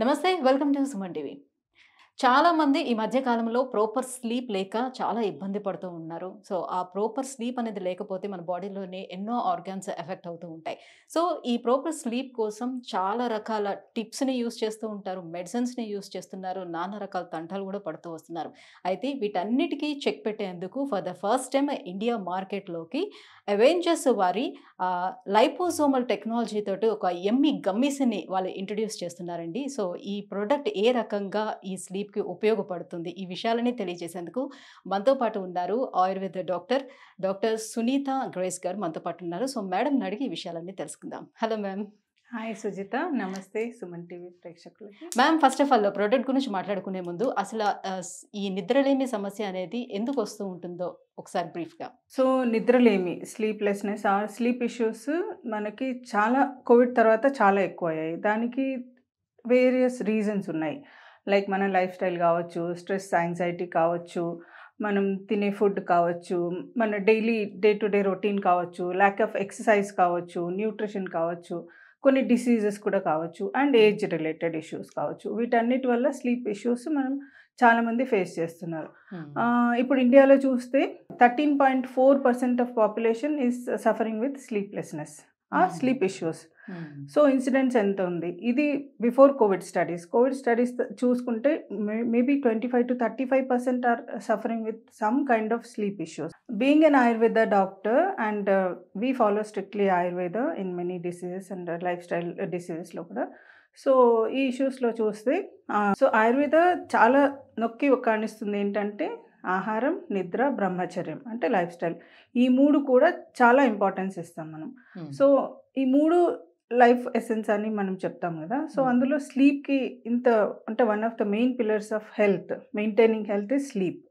నమస్తే welcome to Suman TV చాలామంది ఈ మధ్య కాలంలో ప్రాపర్ స్లీప్ లేక చాలా ఇబ్బంది పడుతూ ఉన్నారు సో ఆ ప్రాపర్ స్లీప్ అనేది లేకపోతే మన బాడీలోనే ఎన్నో ఆర్గాన్స్ ఎఫెక్ట్ అవుతూ ఉంటాయి సో ఈ ప్రోపర్ స్లీప్ కోసం చాలా రకాల టిప్స్ని యూస్ చేస్తూ ఉంటారు మెడిసిన్స్ని యూస్ చేస్తున్నారు నానా రకాల తంటాలు కూడా పడుతూ వస్తున్నారు అయితే వీటన్నిటికీ చెక్ పెట్టేందుకు for the first time India మార్కెట్లోకి అవెంజర్స్ వారి లైపోజోమల్ టెక్నాలజీ తోటి ఒక ఎమ్మి గమ్మిస్ని వాళ్ళు ఇంట్రడ్యూస్ చేస్తున్నారండి సో ఈ ప్రోడక్ట్ ఏ రకంగా ఈ స్లీప్ మీకు ఉపయోగపడుతుంది ఈ విషయాలని తెలియజేసేందుకు మనతో పాటు ఉన్నారు ayurveda doctor doctor Sunitha Grace గారు మనతో పాటు ఉన్నారు సో మేడం అడిగి ఈ విషయాలన్నీ తెలుసుకుందాం హలో మ్యామ్ హాయ్ సుజిత నమస్తే సుమన్ టీవీ ప్రేక్షకులు ma'am first of all product గురించి మాట్లాడుకునే ముందు అసలు ఈ నిద్రలేమి సమస్య అనేది ఎందుకు వస్తూ ఉంటుందో ఒకసారి బ్రీఫ్గా సో నిద్రలేమి స్లీప్లెస్నెస్ ఆ స్లీప్ ఇష్యూస్ మనకి చాలా కోవిడ్ తర్వాత చాలా ఎక్కువ అయ్యాయి దానికి వేరియస్ రీజన్స్ ఉన్నాయి లైక్ మన లైఫ్ స్టైల్ కావచ్చు స్ట్రెస్ యాంగ్జైటీ కావచ్చు మనం తినే ఫుడ్ కావచ్చు మన daily day to day routine కావచ్చు ల్యాక్ ఆఫ్ ఎక్సర్సైజ్ కావచ్చు న్యూట్రిషన్ కావచ్చు కొన్ని డిసీజెస్ కూడా కావచ్చు and hmm. Age related issues కావచ్చు వీటన్నిటి వల్ల స్లీప్ ఇష్యూస్ మనం చాలామంది ఫేస్ చేస్తున్నారు hmm. ఇప్పుడు ఇండియాలో చూస్తే thirteen point four percent of population is suffering with sleeplessness or sleep issues so incidents ఎంత ఉంది ఇది before COVID studies COVID studies చూసుకుంటే maybe twenty five to thirty five percent are suffering with some kind of sleep issues being an ayurveda doctor and we follow strictly ayurveda in many diseases and lifestyle డిసీజెస్లో కూడా so ఈ ఇష్యూస్లో చూస్తే uh, so Ayurveda చాలా నొక్కి కాణిస్తుంది ఏంటంటే ఆహారం నిద్ర బ్రహ్మచర్యం అంటే లైఫ్ స్టైల్ ఈ మూడు కూడా చాలా ఇంపార్టెన్స్ ఇస్తాం మనం సో ఈ మూడు లైఫ్ ఎసెన్స్ అని మనం చెప్తాం కదా సో అందులో స్లీప్కి ఇంత అంటే one of the main pillars of health maintaining health is sleep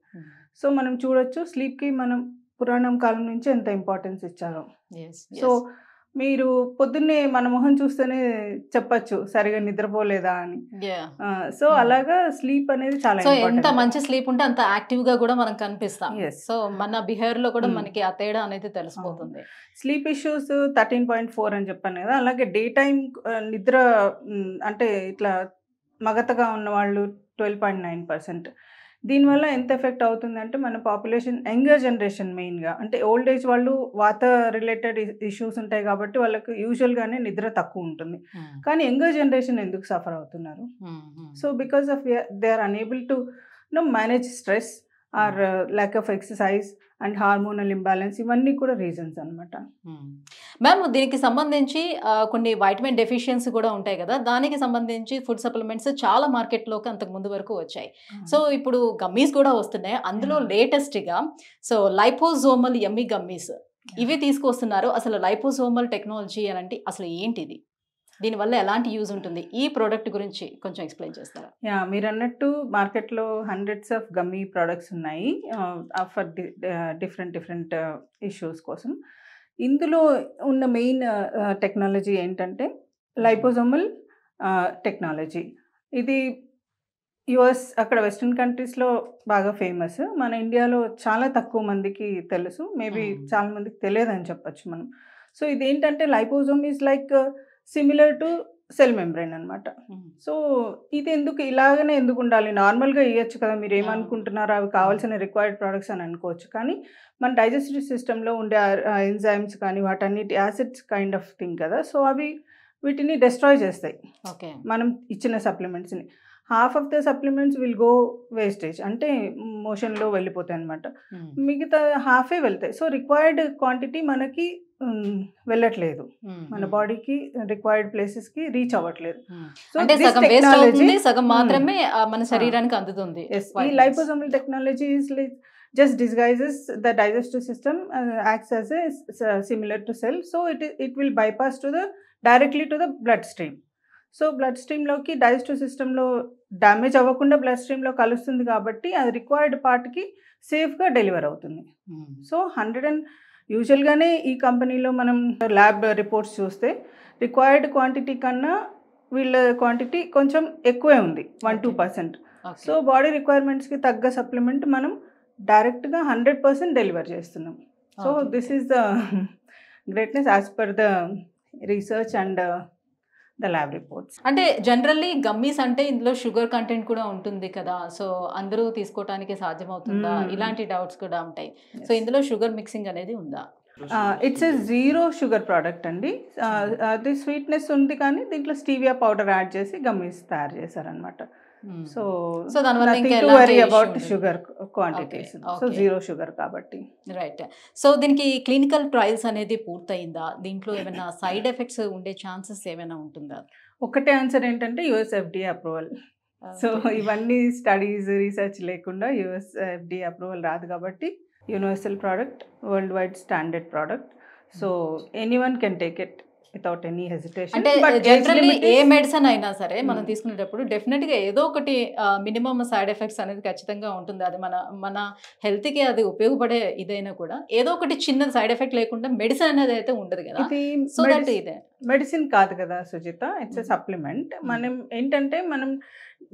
so మనం చూడొచ్చు స్లీప్కి మనం పురాణం కాలం నుంచి ఎంత ఇంపార్టెన్స్ ఇచ్చారో సో మీరు పొద్దున్నే మన మొహం చూస్తేనే చెప్పచ్చు సరిగా నిద్రపోలేదా అని సో hmm. అలాగా స్లీప్ అనేది చాలా సో ఎంత మంచి స్లీప్ ఉంటే అంత యాక్టివ్ గా కూడా మనకు కనిపిస్తాం సో మన బిహేవియర్ లో కూడా hmm. మనకి ఆ తేడా అనేది తెలిసిపోతుంది sleep issues thirteen point four అని చెప్పాను కదా అలాగే డే టైం నిద్ర అంటే ఇట్లా మగతగా ఉన్న వాళ్ళు ట్వెల్వ్ పాయింట్ నైన్ పర్సెంట్ దీనివల్ల ఎంత ఎఫెక్ట్ అవుతుందంటే మన పాపులేషన్ యంగర్ జనరేషన్ మెయిన్గా అంటే ఓల్డ్ ఏజ్ వాళ్ళు వాత రిలేటెడ్ ఇష్యూస్ ఉంటాయి కాబట్టి వాళ్ళకి యూజువల్గానే నిద్ర తక్కువ ఉంటుంది కానీ యంగర్ జనరేషన్ ఎందుకు సఫర్ అవుతున్నారు so because of they are unable to no manage stress or lack of exercise and hormonal imbalance ఇవన్నీ కూడా రీజన్స్ అనమాట మ్యామ్ దీనికి సంబంధించి కొన్ని వైటమిన్ డెఫిషియన్సీ కూడా ఉంటాయి కదా దానికి సంబంధించి ఫుడ్ సప్లిమెంట్స్ చాలా మార్కెట్లోకి అంతకు ముందు వరకు వచ్చాయి సో ఇప్పుడు గమ్మీస్ కూడా వస్తున్నాయి అందులో లేటెస్ట్గా సో లైపోజోమల్ ఎమ్మి గమ్మీస్ ఇవి తీసుకొస్తున్నారు అసలు లైపోజోమల్ టెక్నాలజీ అని అంటే అసలు ఏంటిది దీనివల్ల ఎలాంటి యూజ్ ఉంటుంది ఈ ప్రోడక్ట్ గురించి కొంచెం ఎక్స్ప్లెయిన్ చేస్తారా యా మీరు అన్నట్టు మార్కెట్లో హండ్రెడ్స్ ఆఫ్ గమ్మీ ప్రోడక్ట్స్ ఉన్నాయి ఫర్ డిఫరెంట్ డిఫరెంట్ ఇష్యూస్ కోసం ఇందులో ఉన్న మెయిన్ టెక్నాలజీ ఏంటంటే లైపోజోమల్ టెక్నాలజీ ఇది యుఎస్ అక్కడ వెస్ట్రన్ కంట్రీస్లో బాగా ఫేమస్ మన ఇండియాలో చాలా తక్కువ మందికి తెలుసు మేబీ చాలా మందికి అని చెప్పచ్చు మనం సో ఇదేంటంటే liposome is like similar to cell membrane అనమాట సో ఇది ఎందుకు ఇలాగనే ఎందుకు ఉండాలి నార్మల్గా ఇవ్వచ్చు కదా మీరు ఏమనుకుంటున్నారో అవి కావాల్సిన రిక్వైర్డ్ hmm. ప్రోడక్ట్స్ అని అనుకోవచ్చు కానీ మన డైజెస్టివ్ సిస్టంలో ఉండే ఎంజైమ్స్ కానీ వాటన్నిటి యాసిడ్స్ కైండ్ ఆఫ్ థింగ్ కదా సో అవి వీటిని డెస్ట్రాయ్ చేస్తాయి ఓకే మనం ఇచ్చిన సప్లిమెంట్స్ని half of the supplements will go wastage అంటే మోషన్లో వెళ్ళిపోతాయి అనమాట hmm. మిగతా హాఫే వెళ్తాయి సో రిక్వైర్డ్ క్వాంటిటీ మనకి వెళ్ళట్లేదు మన బాడీకి రిక్వైర్డ్ ప్లేసెస్ కి రీచ్ అవ్వట్లేదు మన శరీరానికి అందుతుంది ఈ liposomal technology just disguises the digestive system system as a similar to cell so it it will bypass to the directly to the blood stream so blood స్ట్రీమ్లోకి డైజెస్టివ్ సిస్టంలో damage అవ్వకుండా blood స్ట్రీమ్లో కలుస్తుంది కాబట్టి అది రిక్వైర్డ్ పార్ట్కి సేఫ్గా deliver అవుతుంది సో హండ్రెడ్ అండ్ యూజువల్గానే ఈ కంపెనీలో మనం ల్యాబ్ రిపోర్ట్స్ చూస్తే రిక్వైర్డ్ క్వాంటిటీ కన్నా వీళ్ళ క్వాంటిటీ కొంచెం ఎక్కువే ఉంది one two percent so body రిక్వైర్మెంట్స్కి తగ్గ సప్లిమెంట్ మనం డైరెక్ట్గా హండ్రెడ్ పర్సెంట్ డెలివర్ చేస్తున్నాం so this is the greatness as per the research and the lab reports అంటే జనరల్లీ గమ్మీస్ అంటే ఇందులో షుగర్ కంటెంట్ కూడా ఉంటుంది కదా సో అందరూ సాధ్యం సాధ్యమవుతుందా ఇలాంటి డౌట్స్ కూడా ఉంటాయి సో ఇందులో షుగర్ మిక్సింగ్ అనేది ఉందా it's a zero sugar product అండి అది స్వీట్నెస్ ఉంది కానీ దీంట్లో స్టీవియా పౌడర్ యాడ్ చేసి గమ్మీస్ తయారు చేశారనమాట సో సో దానివల్ల worry about sugar quantities so zero sugar కాబట్టి రైట్ సో దీనికి క్లినికల్ ట్రయల్స్ అనేది పూర్తయిందా దీంట్లో ఏమైనా సైడ్ ఎఫెక్ట్స్ ఉండే ఛాన్సెస్ ఏమైనా ఉంటుందా ఒకటే ఆన్సర్ ఏంటంటే యుఎస్ అప్రూవల్ సో ఇవన్నీ స్టడీస్ రీసెర్చ్ లేకుండా యుఎస్ అప్రూవల్ రాదు కాబట్టి universal product worldwide standard product so anyone can take it without any hesitation అంటే జనరల్లీ uh, ఏ మెడిసిన్ అయినా సరే మనం hmm. తీసుకునేటప్పుడు డెఫినెట్గా ఏదో ఒకటి మినిమం సైడ్ ఎఫెక్ట్స్ అనేది ఖచ్చితంగా ఉంటుంది అది మన మన హెల్త్కి అది ఉపయోగపడే ఇదైనా కూడా ఏదో ఒకటి చిన్న సైడ్ ఎఫెక్ట్ లేకుండా మెడిసిన్ అనేది అయితే ఉండదు కదా సో దట్ ఇదే మెడిసిన్ కాదు కదా సుజిత ఇట్స్ ఎ సప్లిమెంట్ మనం ఏంటంటే మనం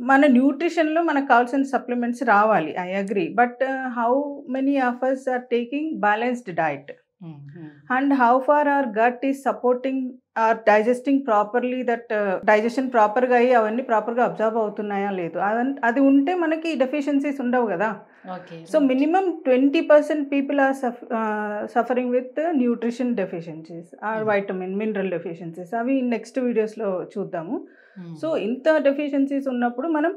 మన న్యూట్రిషన్లో మనకు కావాల్సిన సప్లిమెంట్స్ రావాలి I agree but how many offers are taking balanced diet and how far our gut is supporting or digesting properly that digestion ప్రాపర్గా అయ్యి అవన్నీ ప్రాపర్గా అబ్జర్వ్ అవుతున్నాయా లేదు అది ఉంటే మనకి డెఫిషియన్సీస్ ఉండవు కదా so minimum twenty percent people are suffering with nutrition deficiencies or vitamin mineral deficiencies అవి నెక్స్ట్ వీడియోస్లో చూద్దాము సో mm-hmm. ఇంత డెఫిషియన్సీస్ ఉన్నప్పుడు మనం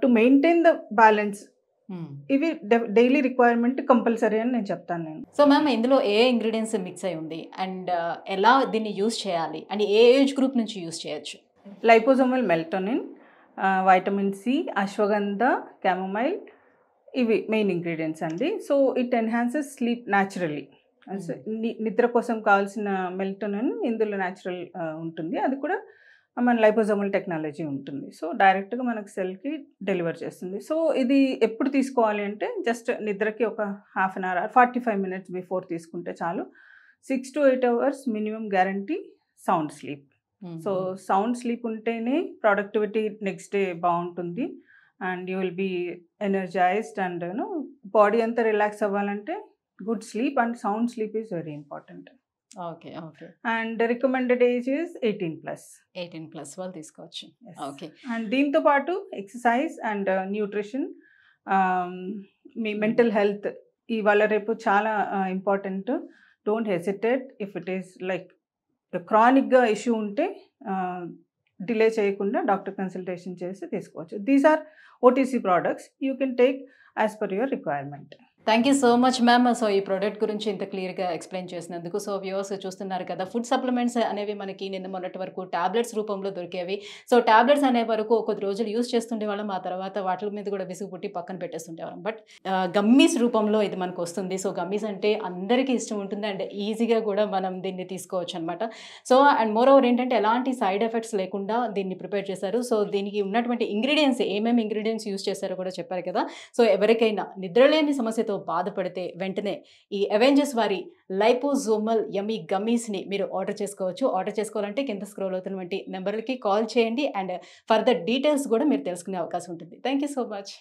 to maintain the balance Hmm. ఇవి డైలీ రిక్వైర్మెంట్ కంపల్సరీ అని నేను చెప్తాను నేను సో మ్యామ్ ఇందులో ఏ ఇంగ్రీడియంట్స్ మిక్స్ అయి ఉంది అండ్ ఎలా దీన్ని యూస్ చేయాలి అండ్ ఏ ఏజ్ గ్రూప్ నుంచి యూస్ చేయొచ్చు liposomal melatonin vitamin C ashwagandha chamomile ఇవి మెయిన్ ఇంగ్రీడియంట్స్ అండి so it enhances sleep naturally hmm. నిద్ర కోసం కావాల్సిన మెల్టోనిన్ ఇందులో న్యాచురల్ ఉంటుంది అది కూడా మన లైపోజోమల్ టెక్నాలజీ ఉంటుంది సో డైరెక్ట్గా మనకు సెల్కి డెలివర్ చేస్తుంది సో ఇది ఎప్పుడు తీసుకోవాలి అంటే జస్ట్ నిద్రకి ఒక half an hour forty five minutes before తీసుకుంటే చాలు six to eight hours minimum guarantee sound sleep so sound sleep ఉంటేనే ప్రొడక్టివిటీ నెక్స్ట్ డే బాగుంటుంది and you will be energised and body అంతా రిలాక్స్ అవ్వాలంటే good sleep and sound sleep is very important okay okay and recommended age is eighteen plus eighteen plus వాళ్ళు తీసుకోవచ్చు okay and దీంతో పాటు exercise and uh, nutrition మీ mental health ఇవాళ రేపు చాలా uh, important don't hesitate if it is like క్రానిక్గా issue ఉంటే డిలే చేయకుండా డాక్టర్ కన్సల్టేషన్ చేసి తీసుకోవచ్చు these are OTC products you can take as per your requirement thank you so much ma'am so ఈ product గురించి ఇంత క్లియర్గా ఎక్స్ప్లెయిన్ చేసినందుకు సో వ్యూవర్స్ చూస్తున్నారు కదా ఫుడ్ సప్లిమెంట్స్ అనేవి మనకి నిన్న మొన్నటి వరకు ట్యాబ్లెట్స్ రూపంలో దొరికేవి సో ట్యాబ్లెట్స్ అనే వరకు ఒక రోజులు యూస్ చేస్తుండే వాళ్ళం ఆ తర్వాత వాటి మీద కూడా విసుగు పుట్టి పక్కన పెట్టేస్తుండేవాళ్ళం బట్ గమ్మీస్ రూపంలో ఇది మనకు వస్తుంది సో గమ్మీస్ అంటే అందరికీ ఇష్టం ఉంటుంది అండ్ ఈజీగా కూడా మనం దీన్ని తీసుకోవచ్చు అనమాట సో అండ్ మోర్ ఓవర్ ఏంటంటే ఎలాంటి సైడ్ ఎఫెక్ట్స్ లేకుండా దీన్ని ప్రిపేర్ చేశారు సో దీనికి ఉన్నటువంటి ఇంగ్రీడియంట్స్ ఏమేమి ఇంగ్రీడియంట్స్ యూస్ చేశారో కూడా చెప్పారు కదా సో ఎవరికైనా నిద్రలేని సమస్యతో వ్యాధులతో బాధపడితే వెంటనే ఈ అవెంజర్స్ వారి లైపోజోమల్ ఎమీ గమ్మీస్ని మీరు ఆర్డర్ చేసుకోవచ్చు ఆర్డర్ చేసుకోవాలంటే కింద స్క్రోల్ అవుతున్నటువంటి నెంబర్లకి కాల్ చేయండి అండ్ ఫర్దర్ డీటెయిల్స్ కూడా మీరు తెలుసుకునే అవకాశం ఉంటుంది థ్యాంక్ సో మచ్